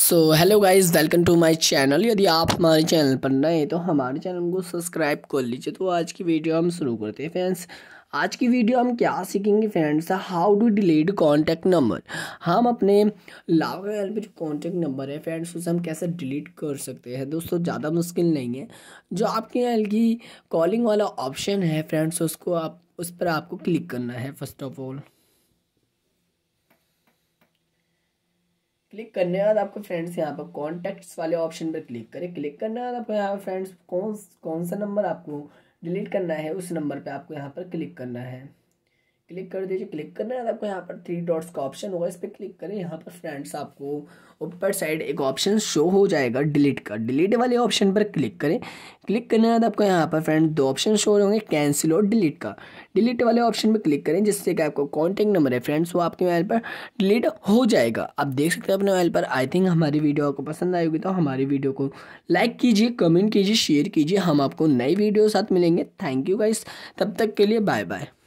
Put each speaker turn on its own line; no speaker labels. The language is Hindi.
so hello guys welcome to my channel यदि आप हमारे चैनल पर नए तो हमारे चैनल को सब्सक्राइब कर लीजिए तो आज की वीडियो हम शुरू करते हैं फ्रेंड्स आज की वीडियो हम क्या सीखेंगे friends how to delete contact number हम अपने लावा पर पे जो कॉन्टैक्ट नंबर है फ्रेंड्स उसे हम कैसे डिलीट कर सकते हैं दोस्तों ज़्यादा मुश्किल नहीं है जो आपके एल की कॉलिंग वाला ऑप्शन है फ्रेंड्स उसको आप उस पर आपको क्लिक करना है फर्स्ट ऑफ ऑल क्लिक करने के बाद आपको फ्रेंड्स यहाँ पर कॉन्टेक्ट्स वाले ऑप्शन पर क्लिक करें क्लिक करने के बाद आपको यहाँ पर फ्रेंड्स कौन कौन सा नंबर आपको डिलीट करना है उस नंबर पर आपको यहाँ पर क्लिक करना है क्लिक कर दीजिए क्लिक करना है आपको यहाँ पर थ्री डॉट्स का ऑप्शन होगा इस पर क्लिक करें यहाँ पर फ्रेंड्स आपको ऊपर साइड एक ऑप्शन शो हो जाएगा डिलीट का डिलीट वाले ऑप्शन पर क्लिक करें क्लिक करने के बाद आपको यहाँ पर फ्रेंड दो ऑप्शन शो होंगे कैंसिल और डिलीट का डिलीट वाले ऑप्शन पर क्लिक करें जिससे कि आपको कॉन्टैक्ट नंबर है फ्रेंड्स वो आपके मोबाइल पर डिलीट हो जाएगा आप देख सकते हैं अपने मोबाइल पर आई थिंक हमारी वीडियो आपको पसंद आएगी तो हमारी वीडियो को लाइक कीजिए कमेंट कीजिए शेयर कीजिए हम आपको नई वीडियो साथ मिलेंगे थैंक यू गाइस तब तक के लिए बाय बाय